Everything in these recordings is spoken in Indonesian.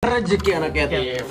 rezeki anak yatim iya, iya.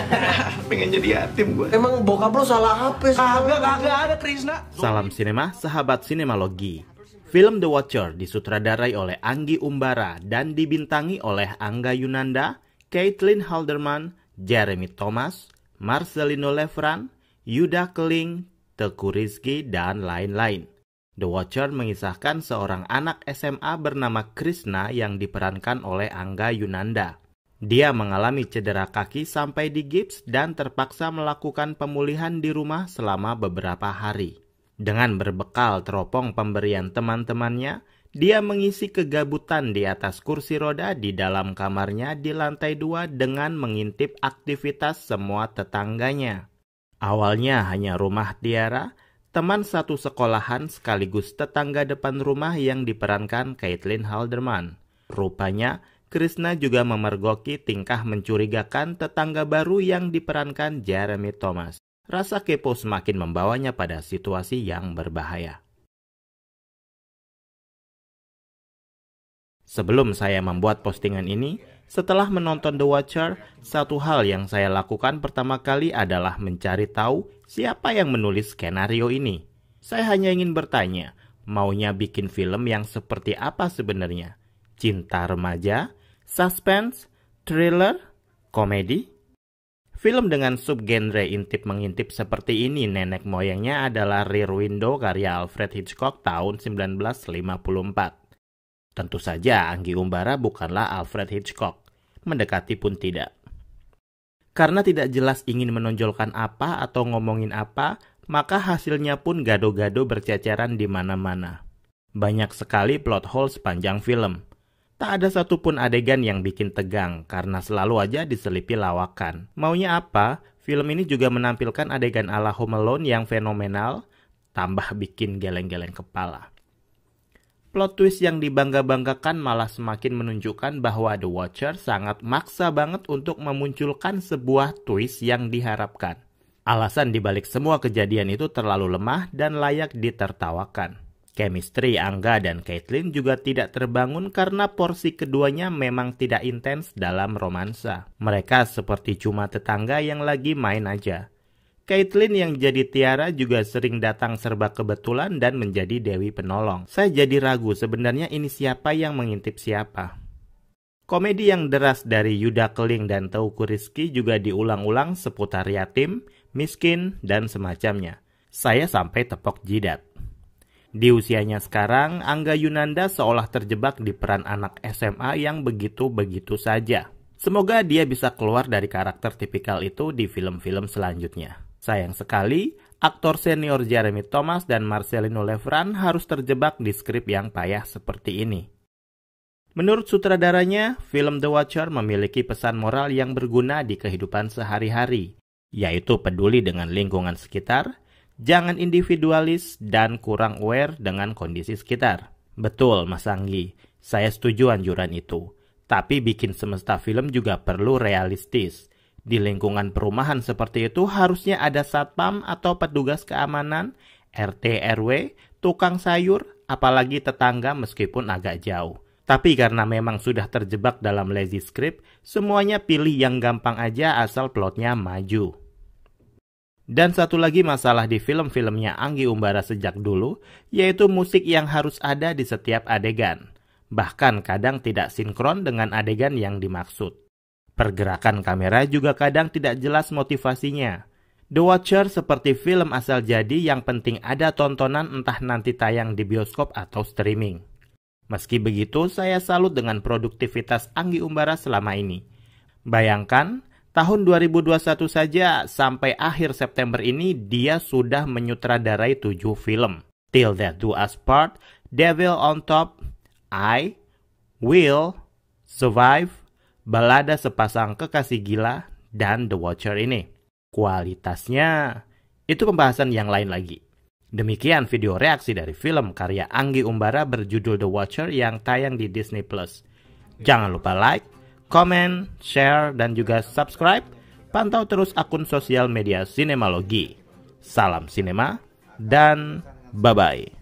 pengen jadi yatim gue emang bokap lo salah apa kagak kagak ada Krisna salam sinema sahabat sinemalogi Film The Watcher disutradarai oleh Anggi Umbara dan dibintangi oleh Angga Yunanda, Caitlin Halderman, Jeremy Thomas, Marcelino Lefran, Yuda Keling, Teku Rizky, dan lain-lain. The Watcher mengisahkan seorang anak SMA bernama Krishna yang diperankan oleh Angga Yunanda. Dia mengalami cedera kaki sampai di gips dan terpaksa melakukan pemulihan di rumah selama beberapa hari. Dengan berbekal teropong pemberian teman-temannya, dia mengisi kegabutan di atas kursi roda di dalam kamarnya di lantai dua dengan mengintip aktivitas semua tetangganya. Awalnya hanya rumah Tiara, teman satu sekolahan sekaligus tetangga depan rumah yang diperankan Caitlin Halderman. Rupanya, Krishna juga memergoki tingkah mencurigakan tetangga baru yang diperankan Jeremy Thomas. Rasa kepo semakin membawanya pada situasi yang berbahaya. Sebelum saya membuat postingan ini, setelah menonton The Watcher, satu hal yang saya lakukan pertama kali adalah mencari tahu siapa yang menulis skenario ini. Saya hanya ingin bertanya, maunya bikin film yang seperti apa sebenarnya? Cinta remaja, suspense, thriller, komedi. Film dengan subgenre intip-mengintip seperti ini nenek moyangnya adalah Rear Window karya Alfred Hitchcock tahun 1954. Tentu saja Anggi Umbara bukanlah Alfred Hitchcock, mendekati pun tidak. Karena tidak jelas ingin menonjolkan apa atau ngomongin apa, maka hasilnya pun gado-gado berceceran di mana-mana. Banyak sekali plot hole sepanjang film, Tak ada satupun adegan yang bikin tegang karena selalu aja diselipi lawakan. Maunya apa? Film ini juga menampilkan adegan ala Home Alone yang fenomenal, tambah bikin geleng-geleng kepala. Plot twist yang dibangga-banggakan malah semakin menunjukkan bahwa The Watcher sangat maksa banget untuk memunculkan sebuah twist yang diharapkan. Alasan dibalik semua kejadian itu terlalu lemah dan layak ditertawakan. Chemistry Angga dan Caitlin juga tidak terbangun karena porsi keduanya memang tidak intens dalam romansa. Mereka seperti cuma tetangga yang lagi main aja. Caitlin yang jadi Tiara juga sering datang serba kebetulan dan menjadi Dewi penolong. Saya jadi ragu sebenarnya ini siapa yang mengintip siapa. Komedi yang deras dari Yuda Keling dan Teuku Rizky juga diulang-ulang seputar yatim, miskin, dan semacamnya. Saya sampai tepok jidat. Di usianya sekarang, Angga Yunanda seolah terjebak di peran anak SMA yang begitu-begitu saja. Semoga dia bisa keluar dari karakter tipikal itu di film-film selanjutnya. Sayang sekali, aktor senior Jeremy Thomas dan Marcelino Lefran harus terjebak di skrip yang payah seperti ini. Menurut sutradaranya, film The Watcher memiliki pesan moral yang berguna di kehidupan sehari-hari, yaitu peduli dengan lingkungan sekitar, jangan individualis dan kurang aware dengan kondisi sekitar. Betul, Mas Anggi. Saya setuju anjuran itu. Tapi bikin semesta film juga perlu realistis. Di lingkungan perumahan seperti itu harusnya ada satpam atau petugas keamanan, RT RW, tukang sayur, apalagi tetangga meskipun agak jauh. Tapi karena memang sudah terjebak dalam lazy script, semuanya pilih yang gampang aja asal plotnya maju. Dan satu lagi masalah di film-filmnya Anggi Umbara sejak dulu, yaitu musik yang harus ada di setiap adegan. Bahkan kadang tidak sinkron dengan adegan yang dimaksud. Pergerakan kamera juga kadang tidak jelas motivasinya. The Watcher seperti film asal jadi yang penting ada tontonan entah nanti tayang di bioskop atau streaming. Meski begitu, saya salut dengan produktivitas Anggi Umbara selama ini. Bayangkan, Tahun 2021 saja sampai akhir September ini dia sudah menyutradarai tujuh film. Till That Do Us Part, Devil on Top, I, Will, Survive, Balada Sepasang Kekasih Gila, dan The Watcher ini. Kualitasnya itu pembahasan yang lain lagi. Demikian video reaksi dari film karya Anggi Umbara berjudul The Watcher yang tayang di Disney Plus. Jangan lupa like, comment, share, dan juga subscribe. Pantau terus akun sosial media Sinemalogi. Salam Sinema dan bye-bye.